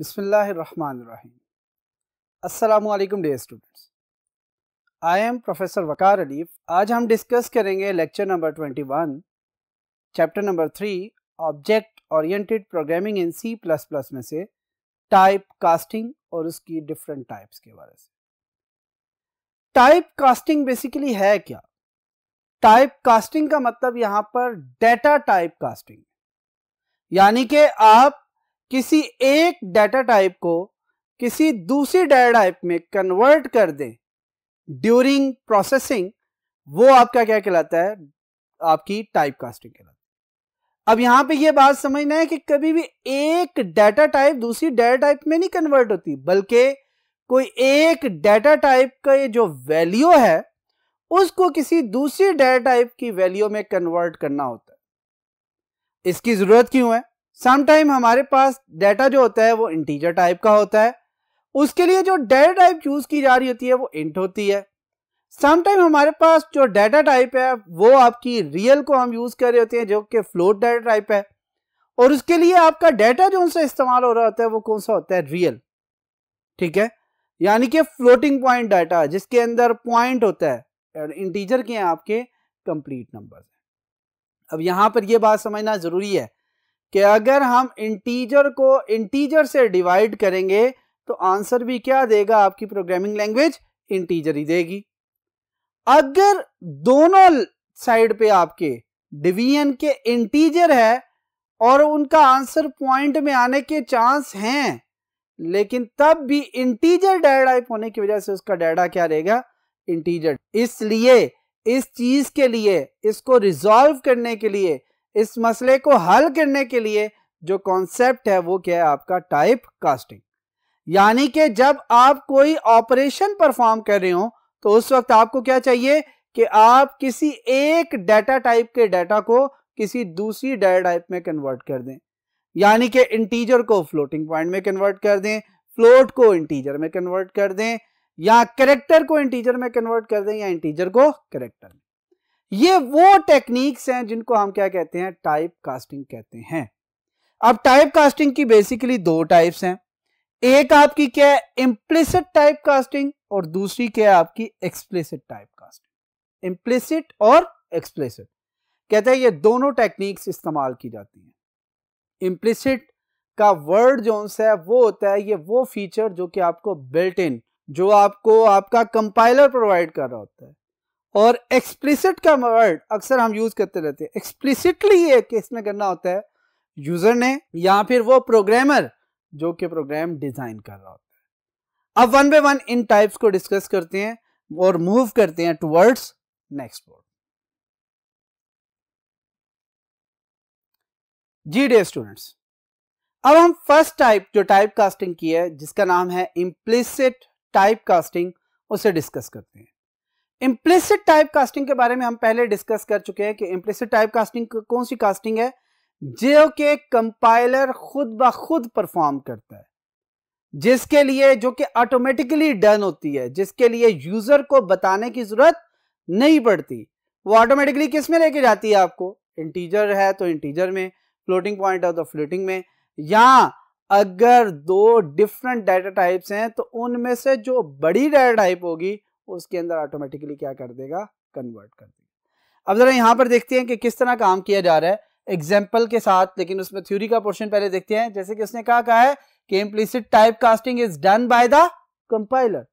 बिसमीम अल्लाम dear students I am professor Waqar Alif आज हम डिस्कस करेंगे lecture number 21 chapter number 3 object oriented programming in C plus plus में से टाइप कास्टिंग और उसकी डिफरेंट टाइप्स के बारे से टाइप कास्टिंग बेसिकली है क्या टाइप कास्टिंग का मतलब यहाँ पर डेटा टाइप कास्टिंग यानी कि आप किसी एक डाटा टाइप को किसी दूसरी डाटा टाइप में कन्वर्ट कर दें ड्यूरिंग प्रोसेसिंग वो आपका क्या कहलाता है आपकी टाइप कास्टिंग कहलाती है अब यहां पे ये बात समझना है कि कभी भी एक डाटा टाइप दूसरी डाटा टाइप में नहीं कन्वर्ट होती बल्कि कोई एक डाटा टाइप का ये जो वैल्यू है उसको किसी दूसरी डाटा टाइप की वैल्यू में कन्वर्ट करना होता है इसकी जरूरत क्यों है समटाइम हमारे पास डेटा जो होता है वो इंटीजर टाइप का होता है उसके लिए जो डेटा टाइप चूज की जा रही होती है वो इंट होती है समटाइम हमारे पास जो डेटा टाइप है वो आपकी रियल को हम यूज कर रहे होते हैं जो कि फ्लोट डेटा टाइप है और उसके लिए आपका डेटा जो उनसे इस्तेमाल हो रहा होता है वो कौन सा होता है रियल ठीक है यानी कि फ्लोटिंग पॉइंट डाटा जिसके अंदर पॉइंट होता है और इंटीजर के हैं आपके कंप्लीट नंबर अब यहां पर यह बात समझना जरूरी है कि अगर हम इंटीजर को इंटीजर से डिवाइड करेंगे तो आंसर भी क्या देगा आपकी प्रोग्रामिंग लैंग्वेज इंटीजर ही देगी अगर दोनों साइड पे आपके डिवीजन के इंटीजर है और उनका आंसर पॉइंट में आने के चांस हैं लेकिन तब भी इंटीजर डायडाइप होने की वजह से उसका डायडा क्या रहेगा इंटीजर इसलिए इस चीज के लिए इसको रिजॉल्व करने के लिए इस मसले को हल करने के लिए जो कॉन्सेप्ट है वो क्या है आपका टाइप कास्टिंग यानी कि जब आप कोई ऑपरेशन परफॉर्म कर रहे हो तो उस वक्त आपको क्या चाहिए कि आप किसी एक डाटा टाइप के डाटा को किसी दूसरी डाटा टाइप में कन्वर्ट कर दें यानी कि इंटीजर को फ्लोटिंग पॉइंट में कन्वर्ट कर दें फ्लोट को इंटीजर में कन्वर्ट कर दें या करेक्टर को इंटीजर में कन्वर्ट कर दें या इंटीजर को करेक्टर में ये वो टेक्निक्स हैं जिनको हम क्या कहते हैं टाइप कास्टिंग कहते हैं अब टाइप कास्टिंग की बेसिकली दो टाइप्स हैं एक आपकी क्या है इम्प्लिसिट टाइप कास्टिंग और दूसरी क्या है आपकी एक्सप्लिसिट टाइप कास्टिंग इम्प्लिसिट और एक्सप्लिसिट कहते हैं ये दोनों टेक्निक्स इस्तेमाल की जाती हैं इम्प्लिसिट का वर्ड जो है वो होता है ये वो फीचर जो कि आपको बिल्ट इन जो आपको आपका कंपाइलर प्रोवाइड कर रहा होता है और एक्सप्लिसिट का वर्ड अक्सर हम यूज़ करते रहते हैं एक्सप्लिसिटली ये केस में करना होता है यूज़र ने या फिर वो प्रोग्रामर जो कि प्रोग्राम डिज़ाइन कर रहा होता है अब वन बाय वन इन टाइप्स को डिस्कस करते हैं और मूव करते हैं टुवर्ड्स नेक्स्ट बोर्ड जी डे स्टूडेंट्स अब हम फर्स्ट टाइप जो टाइप कास्टिंग की है जिसका नाम है इम्प्लिसिट टाइप कास्टिंग उसे डिस्कस करते हैं इम्प्लिसिट टाइप कास्टिंग के बारे में हम पहले डिस्कस कर चुके हैं कि इम्प्लिसिट टाइप कास्टिंग कौन सी कास्टिंग है जो कि कंपाइलर खुद ब खुद परफॉर्म करता है जिसके लिए जो कि ऑटोमेटिकली डन होती है जिसके लिए यूजर को बताने की जरूरत नहीं पड़ती वो ऑटोमेटिकली किस में लेके जाती है आपको इंटीजर है तो इंटीजर में फ्लोटिंग पॉइंट है तो फ्लोटिंग में या अगर दो डिफरेंट डाटा टाइप्स हैं तो उनमें से जो बड़ी डाटा टाइप होगी उसके अंदर ऑटोमेटिकली क्या कर देगा कन्वर्ट कर देगा अब ज़रा यहाँ पर देखते हैं कि किस तरह काम किया जा रहा है एग्जाम्पल के साथ लेकिन उसमें थ्योरी का पोर्शन पहले देखते हैं जैसे कि उसने कहा कहा है कि implicit type casting is done by the compiler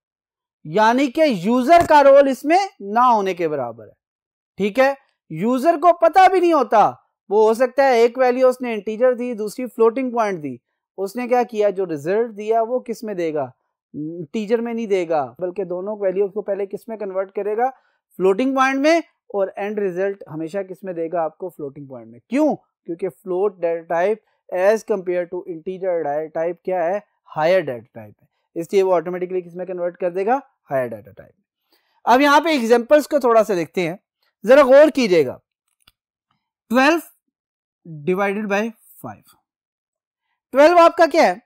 यानी कि यूजर का रोल इसमें ना होने के बराबर है ठीक है यूजर को पता भी नहीं होता वो हो सकता है एक वैल्यू उसने इंटीजर दी दूसरी फ्लोटिंग पॉइंट दी उसने क्या किया जो रिजल्ट दिया वो किस में देगा टीजर में नहीं देगा बल्कि दोनों वैल्यूज को पहले किस में कन्वर्ट करेगा फ्लोटिंग पॉइंट में और एंड रिजल्ट हमेशा किस में देगा आपको फ्लोटिंग पॉइंट में क्यों क्योंकि float data type as compare to integer data type क्या है हायर डेटा टाइप है इसलिए वो ऑटोमेटिकली किस में कन्वर्ट कर देगा हायर डाटा टाइप अब यहाँ पे एग्जाम्पल्स को थोड़ा सा देखते हैं जरा गौर कीजिएगा twelve divided by five twelve आपका क्या है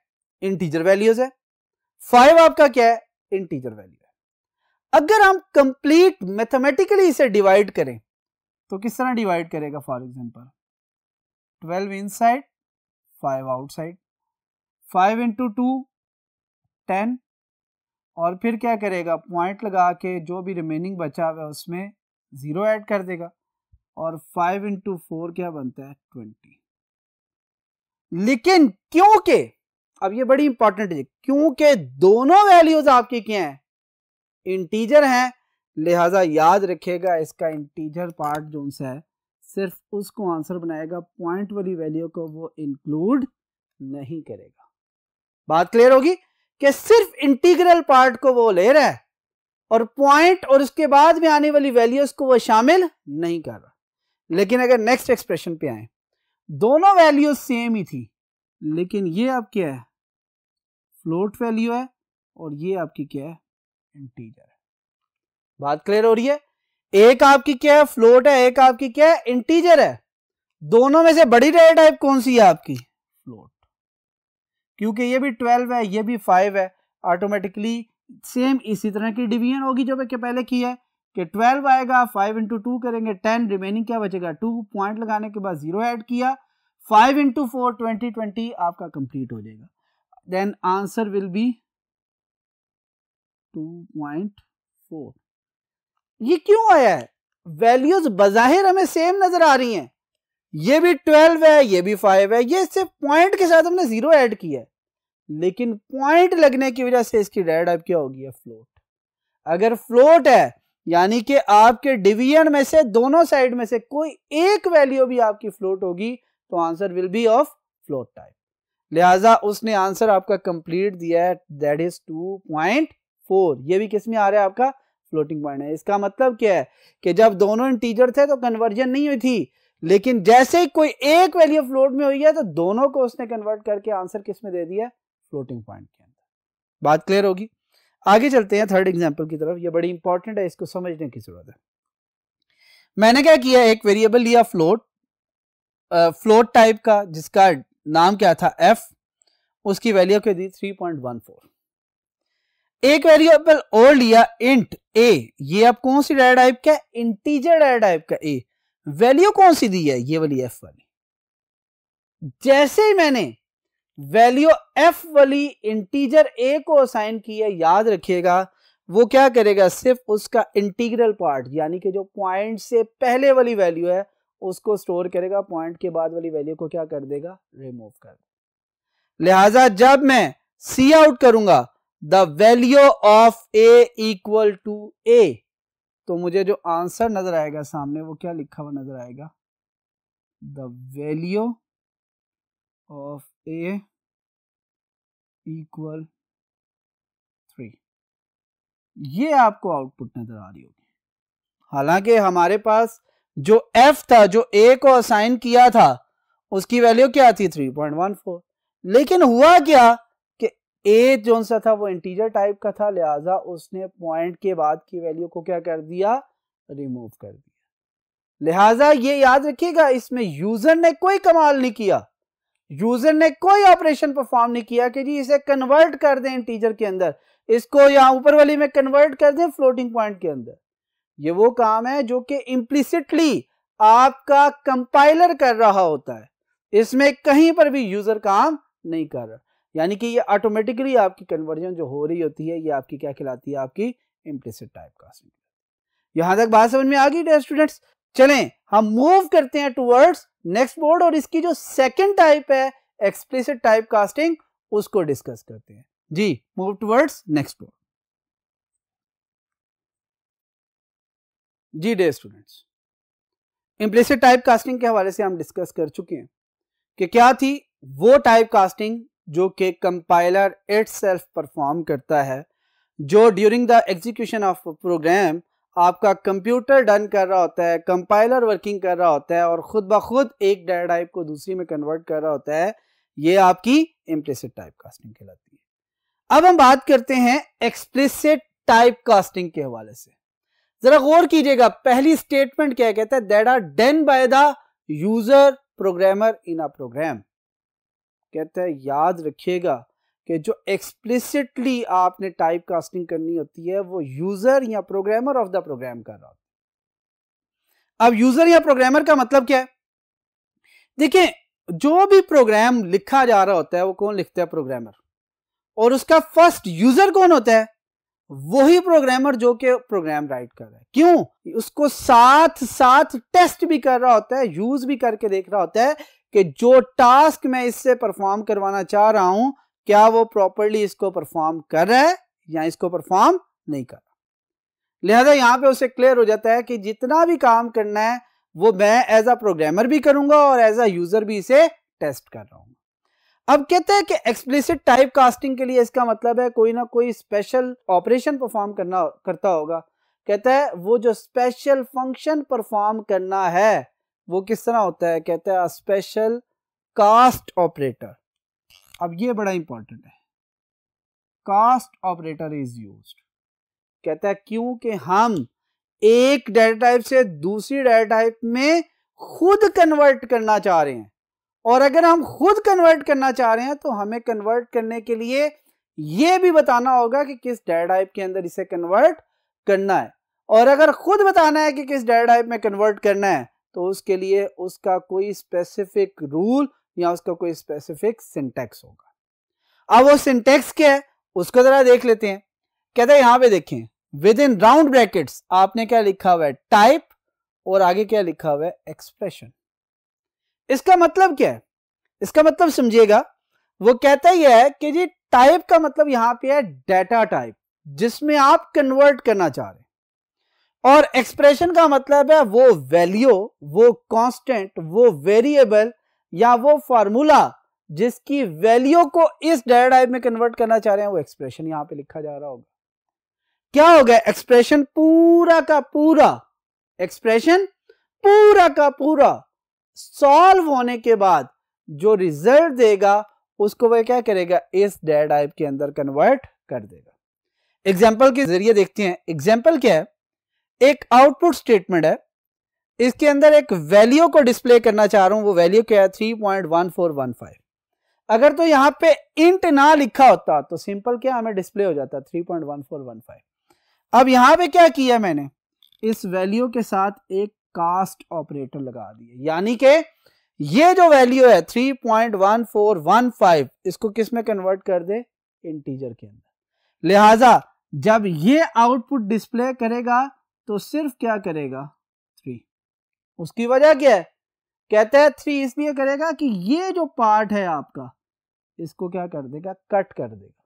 इंटीजर वैल्यूज है फाइव आपका क्या है इंटीजर वैल्यू है अगर हम कंप्लीट मैथमेटिकली इसे डिवाइड करें तो किस तरह डिवाइड करेगा for example twelve inside five outside five into two ten और फिर क्या करेगा पॉइंट लगा के जो भी रिमेनिंग बचा हुआ है उसमें ज़ीरो ऐड कर देगा और फाइव इंटू फोर क्या बनता है ट्वेंटी लेकिन क्योंकि अब ये बड़ी इंपॉर्टेंट है क्योंकि दोनों वैल्यूज आपकी क्या हैं इंटीजर हैं लिहाजा याद रखिएगा इसका इंटीजर पार्ट जो है सिर्फ उसको आंसर बनाएगा पॉइंट वाली वैल्यू को वो इंक्लूड नहीं करेगा बात क्लियर होगी कि सिर्फ इंटीग्रल पार्ट को वो ले रहा है और पॉइंट और उसके बाद में आने वाली वैल्यूज को वो शामिल नहीं कर रहा लेकिन अगर नेक्स्ट एक्सप्रेशन पे आए दोनों वैल्यूज सेम ही थी लेकिन ये अब क्या है फ्लोट वैल्यू है और ये आपकी क्या है इंटीजर है बात क्लियर हो रही है एक आपकी क्या है फ्लोट है एक आपकी क्या है इंटीजर है दोनों में से बड़ी डेटा टाइप कौन सी है आपकी फ्लोट क्योंकि ये भी ट्वेल्व है ये भी फाइव है ऑटोमेटिकली सेम इसी तरह की डिवीजन होगी जो मैं पहले की है कि ट्वेल्व आएगा फाइव इंटू टू करेंगे टेन रिमेनिंग क्या बचेगा टू पॉइंट लगाने के बाद जीरो ऐड किया five into four twenty twenty आपका कंप्लीट हो जाएगा then answer will be 2.4 ये क्यों आया है वैल्यूज बजाहिर हमें सेम नजर आ रही हैं ये भी 12 है ये भी 5 है ये सिर्फ पॉइंट के साथ हमने जीरो ऐड किया है लेकिन पॉइंट लगने की वजह से इसकी रेड अब क्या होगी फ्लोट अगर फ्लोट है यानी कि आपके डिवीजन में से दोनों साइड में से कोई एक वैल्यू भी आपकी फ्लोट होगी तो answer will be of float type लिहाजा उसने आंसर आपका कंप्लीट दिया है that is two point four ये भी किसमें आ रहा है आपका फ्लोटिंग पॉइंट है इसका मतलब क्या है कि जब दोनों इंटीजर थे तो कन्वर्जन नहीं हुई थी लेकिन जैसे ही कोई एक वैल्यू फ्लोट में हुई है तो दोनों को उसने कन्वर्ट करके आंसर किसमें दे दिया फ्लोटिंग पॉइंट के अंदर बात क्लियर होगी आगे चलते हैं थर्ड एग्जाम्पल की तरफ ये बड़ी इंपॉर्टेंट है इसको समझने की जरूरत है मैंने क्या किया एक वेरिएबल लिया फ्लोट फ्लोट टाइप का जिसका नाम क्या था एफ उसकी वैल्यू क्या दी 3.14 एक वेरिएबल ओल्ड या इंट ए ये अब कौन सी डाटा टाइप का इंटीजर डाटा टाइप का ए वैल्यू कौन सी दी है ये वाली एफ वाली जैसे ही मैंने वैल्यू एफ वाली इंटीजर ए को असाइन किया याद रखिएगा वो क्या करेगा सिर्फ उसका इंटीग्रल पार्ट यानी कि जो पॉइंट से पहले वाली वैल्यू है उसको स्टोर करेगा पॉइंट के बाद वाली वैल्यू को क्या कर देगा रिमूव कर देगा लिहाजा जब मैं सी आउट करूंगा the value of A equal to A तो मुझे जो आंसर नजर आएगा सामने वो क्या लिखा हुआ नजर आएगा the value of A equal three ये आपको आउटपुट नजर आ रही होगी हालांकि हमारे पास जो f था जो a को असाइन किया था उसकी वैल्यू क्या थी 3.14 लेकिन हुआ क्या कि a जो सा था वो इंटीजर टाइप का था लिहाजा उसने पॉइंट के बाद की वैल्यू को क्या कर दिया रिमूव कर दिया लिहाजा ये याद रखिएगा इसमें यूजर ने कोई कमाल नहीं किया यूजर ने कोई ऑपरेशन परफॉर्म नहीं किया कि जी इसे कन्वर्ट कर दें इंटीजर के अंदर इसको यहां ऊपर वाली में कन्वर्ट कर दें फ्लोटिंग पॉइंट के अंदर ये वो काम है जो कि इम्प्लिसिटली आपका कंपाइलर कर रहा होता है इसमें कहीं पर भी यूजर काम नहीं कर रहा यानी कि ये ऑटोमेटिकली आपकी कन्वर्जन जो हो रही होती है ये आपकी क्या खिलाती है आपकी इम्प्लिसिट टाइप कास्टिंग यहां तक बात समझ में आ गई स्टूडेंट्स चलें हम मूव करते हैं टूवर्ड्स नेक्स्ट बोर्ड और इसकी जो सेकेंड टाइप है एक्सप्लिसिट टाइप कास्टिंग उसको डिस्कस करते हैं जी मूव टूवर्ड्स नेक्स्ट बोर्ड जी dear students implicit type casting के हवाले से हम डिस्कस कर चुके हैं कि क्या थी वो टाइप कास्टिंग जो कि कंपाइलर इट सेल्फ परफॉर्म करता है जो during the execution of program आपका कंप्यूटर डन कर रहा होता है कंपाइलर वर्किंग कर रहा होता है और ख़ुद ब खुद एक डेटा टाइप को दूसरी में कन्वर्ट कर रहा होता है ये आपकी इम्प्लिसिट टाइप कास्टिंग कहलाती है अब हम बात करते हैं एक्सप्लिसिट टाइप कास्टिंग के हवाले से जरा गौर कीजिएगा पहली स्टेटमेंट क्या कहता है that are done by the user programmer in a program कहता है याद रखिएगा कि जो एक्सप्लिसिटली आपने टाइप कास्टिंग करनी होती है वो यूजर या प्रोग्रामर ऑफ द प्रोग्राम कर रहा होता अब यूजर या प्रोग्रामर का मतलब क्या है देखिए जो भी प्रोग्राम लिखा जा रहा होता है वो कौन लिखता है प्रोग्रामर और उसका फर्स्ट यूजर कौन होता है वही प्रोग्रामर जो कि प्रोग्राम राइट कर रहा है क्यों उसको साथ साथ टेस्ट भी कर रहा होता है यूज भी करके देख रहा होता है कि जो टास्क मैं इससे परफॉर्म करवाना चाह रहा हूं क्या वो प्रॉपरली इसको परफॉर्म कर रहा है या इसको परफॉर्म नहीं कर रहा लिहाजा यहां पे उसे क्लियर हो जाता है कि जितना भी काम करना है वो मैं एज अ प्रोग्रामर भी करूंगा और एज अ यूजर भी इसे टेस्ट कर रहा हूँ अब कहते हैं कि एक्सप्लिसिट टाइप कास्टिंग के लिए इसका मतलब है कोई ना कोई स्पेशल ऑपरेशन परफॉर्म करना करता होगा कहता है वो जो स्पेशल फंक्शन परफॉर्म करना है वो किस तरह होता है कहता है स्पेशल कास्ट ऑपरेटर अब ये बड़ा इंपॉर्टेंट है कास्ट ऑपरेटर इज यूज कहता है क्योंकि हम एक डेटा टाइप से दूसरी डेटा टाइप में खुद कन्वर्ट करना चाह रहे हैं और अगर हम खुद कन्वर्ट करना चाह रहे हैं तो हमें कन्वर्ट करने के लिए ये भी बताना होगा कि किस डेटा टाइप के अंदर इसे कन्वर्ट करना है और अगर खुद बताना है कि किस डेटा टाइप में कन्वर्ट करना है तो उसके लिए उसका कोई स्पेसिफिक रूल या उसका कोई स्पेसिफिक सिंटेक्स होगा अब वो सिंटेक्स क्या है उसको जरा देख लेते हैं कहते हैं यहां पे देखें विद इन राउंड ब्रैकेट्स आपने क्या लिखा हुआ है टाइप और आगे क्या लिखा हुआ है एक्सप्रेशन इसका मतलब क्या है इसका मतलब समझिएगा वो कहता ही है कि जी टाइप का मतलब यहां पे है डेटा टाइप जिसमें आप कन्वर्ट करना चाह रहे और एक्सप्रेशन का मतलब है वो वैल्यू वो कांस्टेंट वो वेरिएबल या वो फार्मूला जिसकी वैल्यू को इस डेटा टाइप में कन्वर्ट करना चाह रहे हैं वो एक्सप्रेशन यहां पे लिखा जा रहा होगा क्या होगा एक्सप्रेशन पूरा का पूरा एक्सप्रेशन पूरा का पूरा सॉल्व होने के बाद जो रिजल्ट देगा उसको वह क्या करेगा इस डेड आइप के अंदर कन्वर्ट कर देगा एग्जाम्पल के जरिए देखते हैं एग्जाम्पल क्या है एक आउटपुट स्टेटमेंट है इसके अंदर एक वैल्यू को डिस्प्ले करना चाह रहा हूं वो वैल्यू क्या है 3.1415 अगर तो यहां पे इंट ना लिखा होता तो सिंपल क्या हमें डिस्प्ले हो जाता 3.1415 अब यहां पे क्या किया मैंने इस वैल्यू के साथ एक कास्ट ऑपरेटर लगा दिए यानी के ये जो वैल्यू है 3.1415 इसको किस में कन्वर्ट कर दे इंटीजर के अंदर लिहाजा जब ये आउटपुट डिस्प्ले करेगा तो सिर्फ क्या करेगा थ्री उसकी वजह क्या है कहते हैं थ्री इसलिए करेगा कि ये जो पार्ट है आपका इसको क्या कर देगा कट कर देगा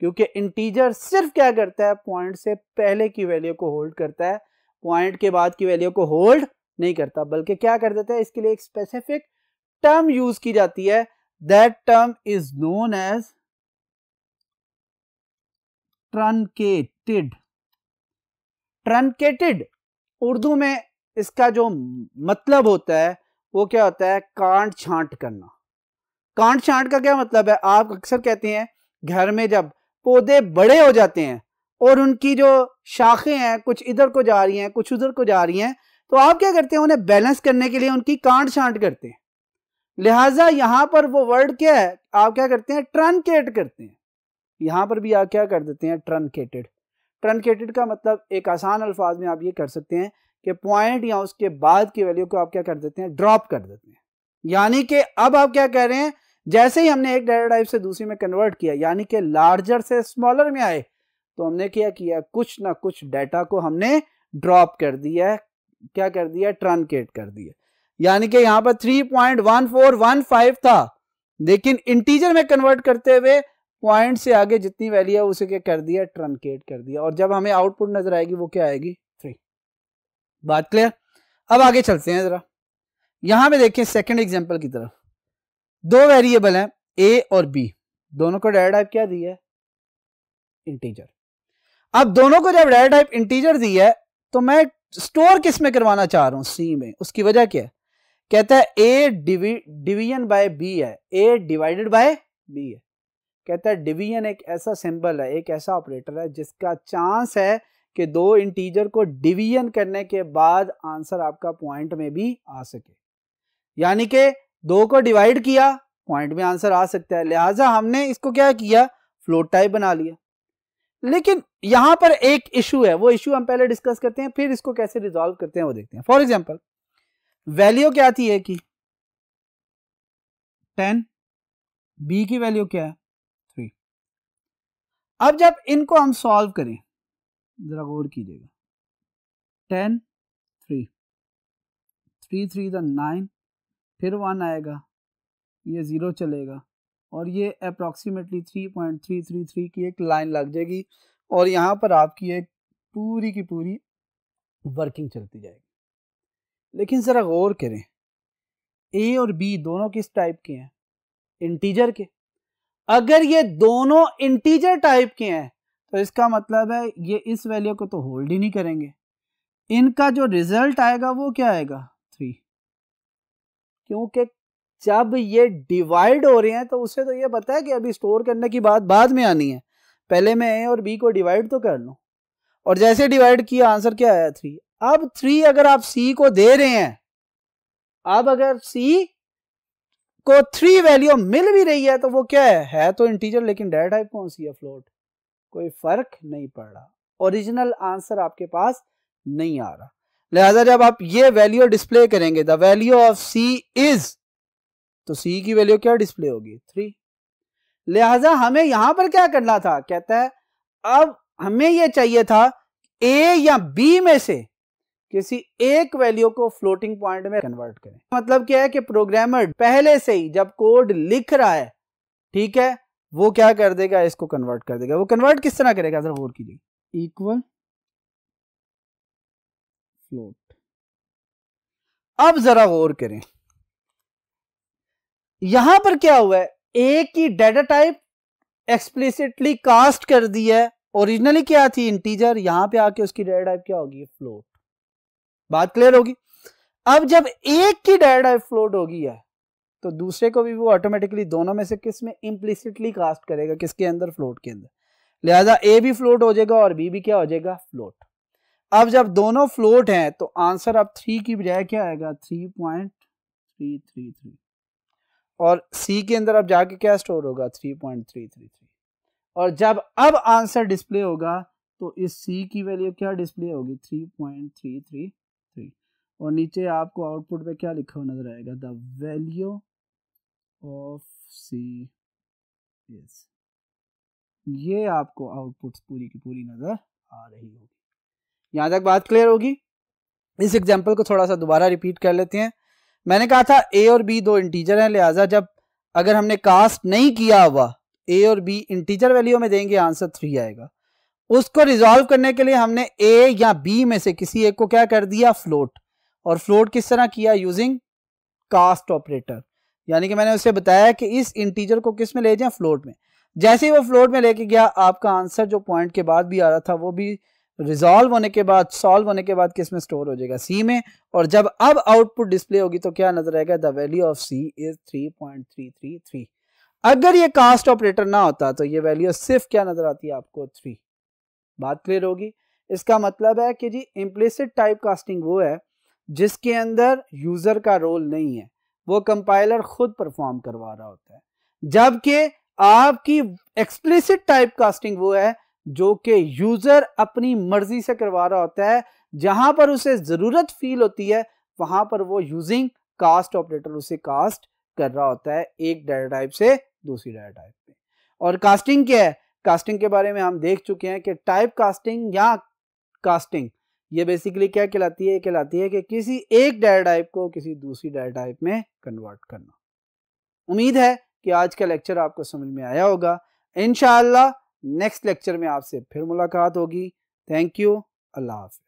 क्योंकि इंटीजर सिर्फ क्या करता है पॉइंट से पहले की वैल्यू को होल्ड करता है पॉइंट के बाद की वैल्यू को होल्ड नहीं करता बल्कि क्या कर देता है इसके लिए एक स्पेसिफिक टर्म यूज की जाती है that term is known as truncated truncated Urdu में इसका जो मतलब होता है वो क्या होता है कांड छांट करना कांड छांट का क्या मतलब है आप अक्सर कहते हैं घर में जब पौधे बड़े हो जाते हैं और उनकी जो शाखें हैं कुछ इधर को जा रही हैं कुछ उधर को जा रही हैं तो आप क्या करते हैं उन्हें बैलेंस करने के लिए उनकी कांट छांट करते हैं लिहाजा यहां पर वो वर्ड क्या है आप क्या करते हैं ट्रनकेट करते हैं यहां पर भी आप क्या कर देते हैं ट्रनकेटेड ट्रनकेटेड का मतलब एक आसान अल्फाज में आप ये कर सकते हैं कि पॉइंट या उसके बाद की वैल्यू को आप क्या कर देते हैं ड्रॉप कर देते हैं यानी कि अब आप क्या कह रहे हैं जैसे ही हमने एक डेटा टाइप से दूसरी में कन्वर्ट किया यानी कि लार्जर से स्मॉलर में आए तो हमने क्या किया कुछ ना कुछ डाटा को हमने ड्रॉप कर दिया क्या कर दिया ट्रांकेट कर दिया यानी कि यहां पर 3.1415 था लेकिन इंटीजर में कन्वर्ट करते हुए पॉइंट से आगे जितनी वैल्यू है उसे क्या कर दिया ट्रंकेट कर दिया और जब हमें आउटपुट नजर आएगी वो क्या आएगी थ्री बात क्लियर अब आगे चलते हैं जरा यहां पे देखें सेकंड एग्जांपल की तरफ दो वेरिएबल हैं ए और बी दोनों को डाटा क्या दिया इंटीजर अब दोनों को जब डेटा टाइप इंटीजर दी है तो मैं स्टोर किस में करवाना चाह रहा हूं सी में उसकी वजह क्या है कहता है ए डिवीजन बाय बी है ए डिवाइडेड बाय बी है कहता है डिवीजन एक ऐसा सिंबल है एक ऐसा ऑपरेटर है जिसका चांस है कि दो इंटीजर को डिवीजन करने के बाद आंसर आपका पॉइंट में भी आ सके यानी कि दो को डिवाइड किया पॉइंट में आंसर आ सकता है लिहाजा हमने इसको क्या किया फ्लोट टाइप बना लिया लेकिन यहां पर एक इशू है वो इशू हम पहले डिस्कस करते हैं फिर इसको कैसे रिजोल्व करते हैं वो देखते हैं फॉर एग्जाम्पल वैल्यू क्या आती है कि टेन बी की वैल्यू क्या है थ्री अब जब इनको हम सॉल्व करें जरा गौर कीजिएगा ten three three three the nine फिर वन आएगा ये ज़ीरो चलेगा और ये अप्रॉक्सीमेटली 3.333 की एक लाइन लग जाएगी और यहाँ पर आपकी एक पूरी की पूरी वर्किंग चलती जाएगी लेकिन ज़रा गौर करें ए और बी दोनों किस टाइप के हैं इंटीजर के अगर ये दोनों इंटीजर टाइप के हैं तो इसका मतलब है ये इस वैल्यू को तो होल्ड ही नहीं करेंगे इनका जो रिजल्ट आएगा वो क्या आएगा थ्री क्योंकि जब ये डिवाइड हो रहे हैं तो उसे तो ये पता है कि अभी स्टोर करने की बात बाद में आनी है पहले मैं ए और बी को डिवाइड तो कर लूँ और जैसे डिवाइड किया आंसर क्या आया थ्री अब थ्री अगर आप सी को दे रहे हैं अब अगर सी को थ्री वैल्यू मिल भी रही है तो वो क्या है है तो इंटीजर लेकिन डेटा टाइप कौन सी है फ्लोट कोई फर्क नहीं पड़ रहा ओरिजिनल आंसर आपके पास नहीं आ रहा लिहाजा जब आप ये वैल्यू डिस्प्ले करेंगे the value of C is तो सी की वैल्यू क्या डिस्प्ले होगी थ्री लिहाजा हमें यहां पर क्या करना था कहता है अब हमें यह चाहिए था ए या बी में से किसी एक वैल्यू को फ्लोटिंग पॉइंट में कन्वर्ट करें मतलब क्या है कि प्रोग्रामर पहले से ही जब कोड लिख रहा है ठीक है वो क्या कर देगा इसको कन्वर्ट कर देगा वो कन्वर्ट किस तरह करेगा जरा वोट कीजिए इक्वल फ्लोट अब जरा गौर करें यहां पर क्या हुआ है ए की डेटा टाइप एक्सप्लिसिटली कास्ट कर दी है ओरिजिनली क्या थी इंटीजर यहां पे आके उसकी डेटा टाइप क्या होगी फ्लोट बात क्लियर होगी अब जब एक की डेटा टाइप फ्लोट होगी है तो दूसरे को भी वो ऑटोमेटिकली दोनों में से किस में इम्प्लिसिटली कास्ट करेगा किसके अंदर फ्लोट के अंदर लिहाजा ए भी फ्लोट हो जाएगा और बी भी क्या हो जाएगा फ्लोट अब जब दोनों फ्लोट हैं तो आंसर अब थ्री की बजाय क्या आएगा three point three three three और सी के अंदर अब जाके क्या स्टोर होगा three point three three three और जब अब आंसर डिस्प्ले होगा तो इस सी की वैल्यू क्या डिस्प्ले होगी three point three three three और नीचे आपको आउटपुट पे क्या लिखा हुआ नजर आएगा the value of C is ये आपको आउटपुट पूरी की पूरी नज़र आ रही होगी यहां तक बात क्लियर होगी इस एग्जाम्पल को थोड़ा सा दोबारा रिपीट कर लेते हैं मैंने कहा था ए और बी दो इंटीजर हैं लिहाजा जब अगर हमने कास्ट नहीं किया हुआ ए और बी इंटीजर वैल्यू में देंगे आंसर थ्री आएगा उसको रिजॉल्व करने के लिए हमने ए या बी में से किसी एक को क्या कर दिया फ्लोट और फ्लोट किस तरह किया यूजिंग कास्ट ऑपरेटर यानी कि मैंने उसे बताया कि इस इंटीजर को किस में ले जाए फ्लोट में जैसे ही वो फ्लोट में लेके गया आपका आंसर जो पॉइंट के बाद भी आ रहा था वो भी रिजॉल्व होने के बाद सॉल्व होने के बाद किस में स्टोर हो जाएगा सी में और जब अब आउटपुट डिस्प्ले होगी तो क्या नजर आएगा the value of C is 3.333 अगर ये कास्ट ऑपरेटर ना होता तो ये वैल्यू सिर्फ क्या नजर आती है आपको थ्री बात क्लियर होगी इसका मतलब है कि जी इम्प्लिसिट टाइप कास्टिंग वो है जिसके अंदर यूजर का रोल नहीं है वो कंपाइलर खुद परफॉर्म करवा रहा होता है जबकि आपकी एक्सप्लिसिट टाइप कास्टिंग वो है जो कि यूज़र अपनी मर्ज़ी से करवा रहा होता है जहां पर उसे ज़रूरत फील होती है वहां पर वो यूजिंग कास्ट ऑपरेटर उसे कास्ट कर रहा होता है एक डाटा टाइप से दूसरी डाटा टाइप में और कास्टिंग क्या है कास्टिंग के बारे में हम देख चुके हैं कि टाइप कास्टिंग या कास्टिंग ये बेसिकली क्या कहलाती है कहलाती है कि किसी एक डाटा टाइप को किसी दूसरी डाटा टाइप में कन्वर्ट करना उम्मीद है कि आज का लेक्चर आपको समझ में आया होगा इनशाला नेक्स्ट लेक्चर में आपसे फिर मुलाकात होगी थैंक यू अल्लाह हाफि